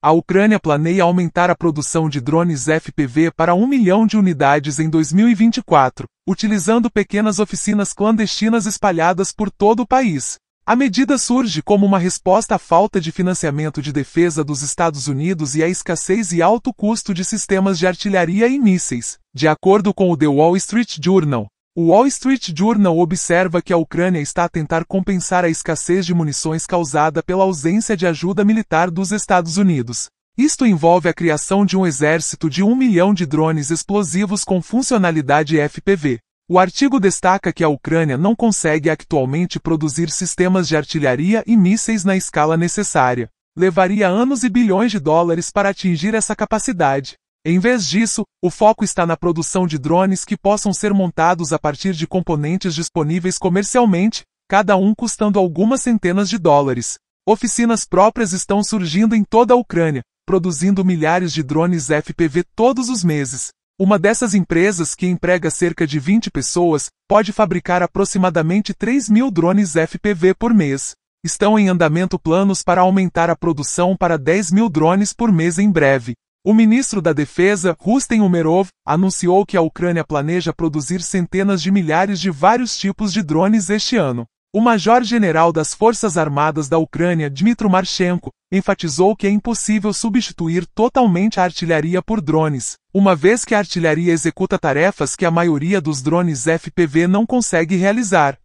A Ucrânia planeia aumentar a produção de drones FPV para 1 milhão de unidades em 2024, utilizando pequenas oficinas clandestinas espalhadas por todo o país. A medida surge como uma resposta à falta de financiamento de defesa dos Estados Unidos e à escassez e alto custo de sistemas de artilharia e mísseis. De acordo com o The Wall Street Journal, o Wall Street Journal observa que a Ucrânia está a tentar compensar a escassez de munições causada pela ausência de ajuda militar dos Estados Unidos. Isto envolve a criação de um exército de um milhão de drones explosivos com funcionalidade FPV. O artigo destaca que a Ucrânia não consegue atualmente produzir sistemas de artilharia e mísseis na escala necessária. Levaria anos e bilhões de dólares para atingir essa capacidade. Em vez disso, o foco está na produção de drones que possam ser montados a partir de componentes disponíveis comercialmente, cada um custando algumas centenas de dólares. Oficinas próprias estão surgindo em toda a Ucrânia, produzindo milhares de drones FPV todos os meses. Uma dessas empresas, que emprega cerca de 20 pessoas, pode fabricar aproximadamente 3 mil drones FPV por mês. Estão em andamento planos para aumentar a produção para 10 mil drones por mês em breve. O ministro da Defesa, Rustem Umerov, anunciou que a Ucrânia planeja produzir centenas de milhares de vários tipos de drones este ano. O major-general das Forças Armadas da Ucrânia, Dmitry Marchenko, enfatizou que é impossível substituir totalmente a artilharia por drones, uma vez que a artilharia executa tarefas que a maioria dos drones FPV não consegue realizar.